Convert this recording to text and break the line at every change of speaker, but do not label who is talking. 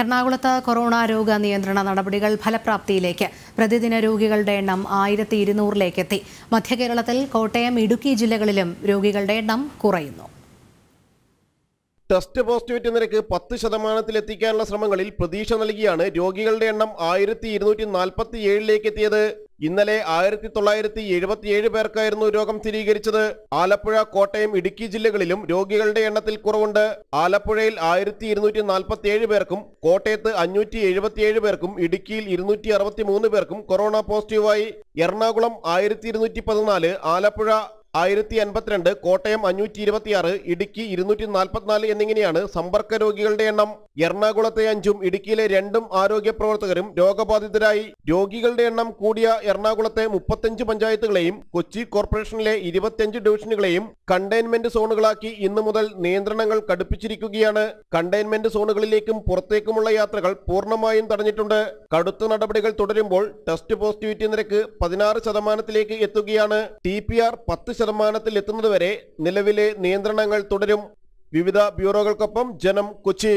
എറണാകുളത്ത് കൊറോണ രോഗ നിയന്ത്രണ നടപടികൾ ഫലപ്രാപ്തിയിലേക്ക് പ്രതിദിന രോഗികളുടെ എണ്ണം ആയിരത്തി ഇരുന്നൂറിലേക്ക് എത്തി മധ്യകേരളത്തിൽ കോട്ടയം ഇടുക്കി ജില്ലകളിലും രോഗികളുടെ എണ്ണം കുറയുന്നു
ടെസ്റ്റ് പോസിറ്റിവിറ്റി നിരക്ക് പത്ത് എത്തിക്കാനുള്ള ശ്രമങ്ങളിൽ പ്രതീക്ഷ നൽകിയാണ് രോഗികളുടെ എണ്ണം ആയിരത്തി ഇരുന്നൂറ്റി നാൽപ്പത്തി ഏഴിലേക്ക് എത്തിയത് ഇന്നലെ ആയിരത്തി തൊള്ളായിരത്തി എഴുപത്തിയേഴ് പേർക്കായിരുന്നു രോഗം സ്ഥിരീകരിച്ചത് ആലപ്പുഴ കോട്ടയം ഇടുക്കി ജില്ലകളിലും രോഗികളുടെ എണ്ണത്തിൽ കുറവുണ്ട് ആലപ്പുഴയിൽ ആയിരത്തി ഇരുന്നൂറ്റി നാൽപ്പത്തി ഏഴ് പേർക്കും കോട്ടയത്ത് അഞ്ഞൂറ്റി എഴുപത്തിയേഴ് പേർക്കും ഇടുക്കിയിൽ ഇരുന്നൂറ്റി അറുപത്തി മൂന്ന് പേർക്കും കൊറോണ പോസിറ്റീവായി എറണാകുളം ആയിരത്തി ഇരുന്നൂറ്റി പതിനാല് ആലപ്പുഴ ആയിരത്തി എൺപത്തിരണ്ട് കോട്ടയം അഞ്ഞൂറ്റി ഇരുപത്തിയാറ് ഇടുക്കി ഇരുന്നൂറ്റി നാൽപ്പത്തിനാല് എന്നിങ്ങനെയാണ് സമ്പർക്ക രോഗികളുടെ എണ്ണം എറണാകുളത്തെ അഞ്ചും ഇടുക്കിയിലെ രണ്ടും ആരോഗ്യ പ്രവർത്തകരും രോഗബാധിതരായി രോഗികളുടെ എണ്ണം കൂടിയ എറണാകുളത്തെ മുപ്പത്തഞ്ച് പഞ്ചായത്തുകളെയും കൊച്ചി കോർപ്പറേഷനിലെ ഇരുപത്തിയഞ്ച് ഡിവിഷനുകളെയും കണ്ടെയ്ൻമെന്റ് സോണുകളാക്കി ഇന്നു മുതൽ നിയന്ത്രണങ്ങൾ കടുപ്പിച്ചിരിക്കുകയാണ് കണ്ടെയ്ൻമെന്റ് സോണുകളിലേക്കും പുറത്തേക്കുമുള്ള യാത്രകൾ പൂർണ്ണമായും തടഞ്ഞിട്ടുണ്ട് കടുത്ത നടപടികൾ തുടരുമ്പോൾ ടെസ്റ്റ് പോസിറ്റിവിറ്റി നിരക്ക് പതിനാറ് ശതമാനത്തിലേക്ക് എത്തുകയാണ് ടി പി ആർ പത്ത് ശതമാനത്തിൽ എത്തുന്നതുവരെ നിലവിലെ നിയന്ത്രണങ്ങൾ തുടരും വിവിധ ബ്യൂറോകൾക്കൊപ്പം ജനം കൊച്ചി